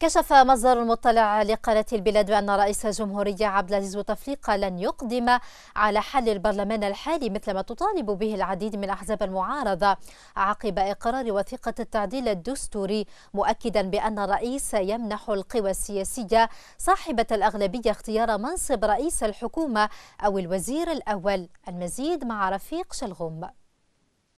كشف مصدر مطلع لقناة البلاد بأن رئيس الجمهورية عبد العزيز بوتفليقة لن يقدم على حل البرلمان الحالي مثلما تطالب به العديد من أحزاب المعارضة عقب إقرار وثيقة التعديل الدستوري مؤكدا بأن الرئيس يمنح القوى السياسية صاحبة الأغلبية اختيار منصب رئيس الحكومة أو الوزير الأول المزيد مع رفيق شلغوم